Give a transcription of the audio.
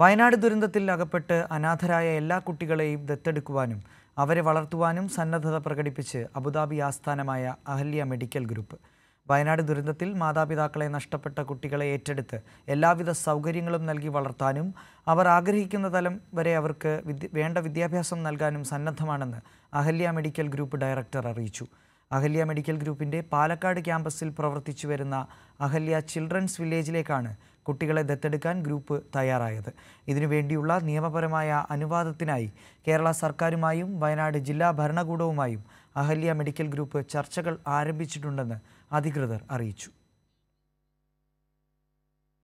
വയനാട് ദുരന്തത്തിൽ അകപ്പെട്ട് അനാഥരായ എല്ലാ കുട്ടികളെയും ദത്തെടുക്കുവാനും അവരെ വളർത്തുവാനും സന്നദ്ധത പ്രകടിപ്പിച്ച് അബുദാബി ആസ്ഥാനമായ അഹല്യ മെഡിക്കൽ ഗ്രൂപ്പ് വയനാട് ദുരന്തത്തിൽ മാതാപിതാക്കളെ നഷ്ടപ്പെട്ട കുട്ടികളെ ഏറ്റെടുത്ത് എല്ലാവിധ സൗകര്യങ്ങളും നൽകി വളർത്താനും അവർ ആഗ്രഹിക്കുന്ന തലം വരെ അവർക്ക് വേണ്ട വിദ്യാഭ്യാസം നൽകാനും സന്നദ്ധമാണെന്ന് അഹല്യ മെഡിക്കൽ ഗ്രൂപ്പ് ഡയറക്ടർ അറിയിച്ചു അഹല്യ മെഡിക്കൽ ഗ്രൂപ്പിൻ്റെ പാലക്കാട് ക്യാമ്പസിൽ പ്രവർത്തിച്ചു വരുന്ന അഹല്യ ചിൽഡ്രൻസ് വില്ലേജിലേക്കാണ് കുട്ടികളെ ദത്തെടുക്കാൻ ഗ്രൂപ്പ് തയ്യാറായത് ഇതിനുവേണ്ടിയുള്ള നിയമപരമായ അനുവാദത്തിനായി കേരള സർക്കാരുമായും വയനാട് ജില്ലാ ഭരണകൂടവുമായും അഹല്യ മെഡിക്കൽ ഗ്രൂപ്പ് ചർച്ചകൾ ആരംഭിച്ചിട്ടുണ്ടെന്ന് അധികൃതർ അറിയിച്ചു